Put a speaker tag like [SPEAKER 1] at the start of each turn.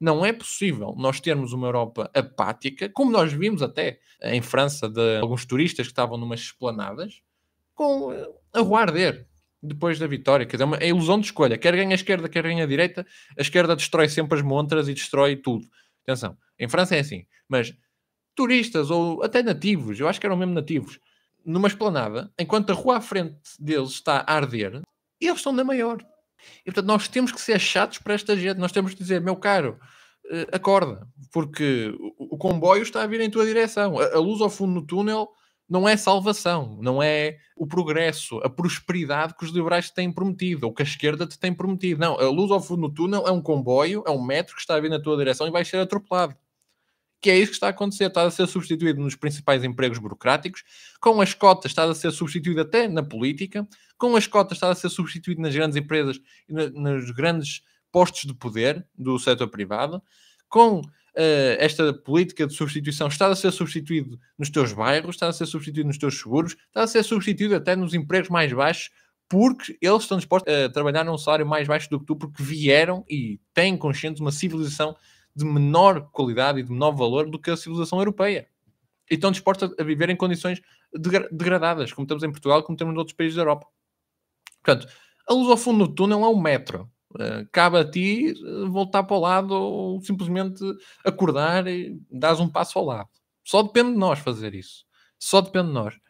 [SPEAKER 1] Não é possível nós termos uma Europa apática, como nós vimos até em França de alguns turistas que estavam numas esplanadas, com eh, a rua arder depois da vitória. Quer dizer, é uma é ilusão de escolha. Quer ganha a esquerda, quer ganha a direita. A esquerda destrói sempre as montras e destrói tudo. Atenção, em França é assim. Mas turistas ou até nativos, eu acho que eram mesmo nativos, numa esplanada, enquanto a rua à frente deles está a arder, eles estão na maior. E portanto, nós temos que ser chatos para esta gente, nós temos que dizer, meu caro, eh, acorda, porque o, comboio está a vir em tua direção, a, luz ao fundo no túnel não é salvação, não é o progresso, a prosperidade que os liberais te têm prometido, ou que a esquerda te tem prometido. Não, a luz ao fundo do túnel é um comboio, é um metro que está a vir na tua direção e vais ser atropelado que é isso que está a acontecer. Estás a ser substituído nos principais empregos burocráticos, com as cotas estás a ser substituído até na política, com as cotas estás a ser substituído nas grandes empresas e nos grandes postos de poder do setor privado, com uh, esta política de substituição estás a ser substituído nos teus bairros, estás a ser substituído nos teus seguros, estás a ser substituído até nos empregos mais baixos, porque eles estão dispostos a trabalhar num salário mais baixo do que tu, porque vieram e têm consciente uma civilização de menor qualidade e de menor valor do que a civilização europeia. E estão dispostos a viver em condições degradadas, como temos em Portugal, como temos em outros países da Europa. Portanto, a luz ao fundo do túnel é um metro. Eh, cabe a ti eh, voltar para o lado ou simplesmente acordar e dar um passo ao lado. Só depende de nós fazer isso. Só depende de nós.